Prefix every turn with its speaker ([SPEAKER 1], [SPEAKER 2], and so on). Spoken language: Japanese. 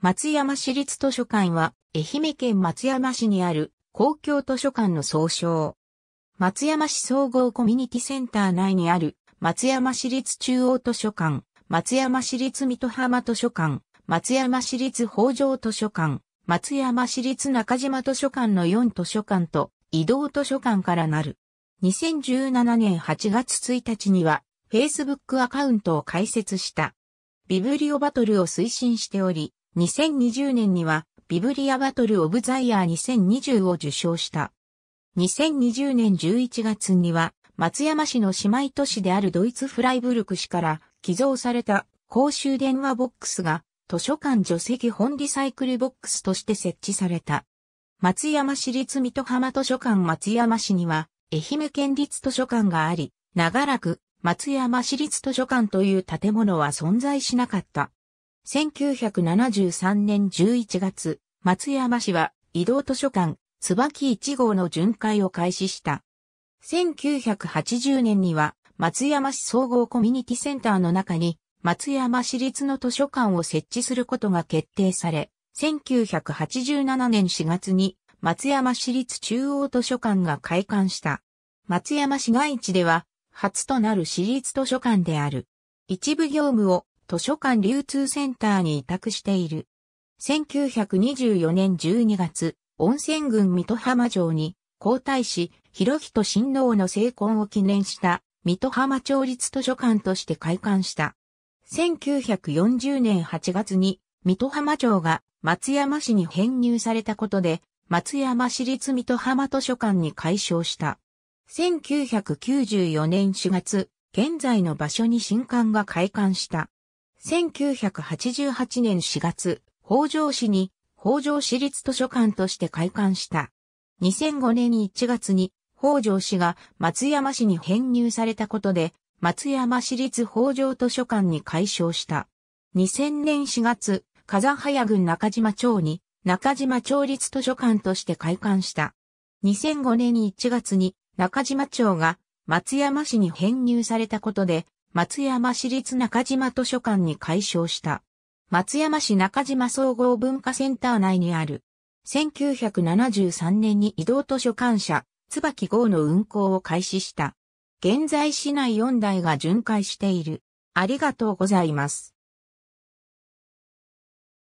[SPEAKER 1] 松山市立図書館は、愛媛県松山市にある公共図書館の総称。松山市総合コミュニティセンター内にある松山市立中央図書館、松山市立水戸浜図書館、松山市立北条図書館、松山市立中島図書館の4図書館と移動図書館からなる。2017年8月1日には、Facebook アカウントを開設した。ビブリオバトルを推進しており、2020年にはビブリアバトルオブザイヤー2020を受賞した。2020年11月には松山市の姉妹都市であるドイツフライブルク市から寄贈された公衆電話ボックスが図書館助手席本リサイクルボックスとして設置された。松山市立水戸浜図書館松山市には愛媛県立図書館があり、長らく松山市立図書館という建物は存在しなかった。1973年11月、松山市は移動図書館、椿1号の巡回を開始した。1980年には、松山市総合コミュニティセンターの中に、松山市立の図書館を設置することが決定され、1987年4月に、松山市立中央図書館が開館した。松山市街地では、初となる市立図書館である。一部業務を図書館流通センターに委託している。1924年12月、温泉郡水戸浜城に皇太子、広人親王の成婚を記念した水戸浜町立図書館として開館した。1940年8月に水戸浜町が松山市に編入されたことで、松山市立水戸浜図書館に改称した。1994年4月、現在の場所に新館が開館した。1988年4月、北条市に北条市立図書館として開館した。2005年1月に北条市が松山市に編入されたことで、松山市立北条図書館に改称した。2000年4月、風早郡中島町に中島町立図書館として開館した。2005年1月に中島町が松山市に編入されたことで、松山市立中島図書館に改称した。松山市中島総合文化センター内にある、1973年に移動図書館社、椿号の運行を開始した。現在市内4台が巡回している。ありがとうございます。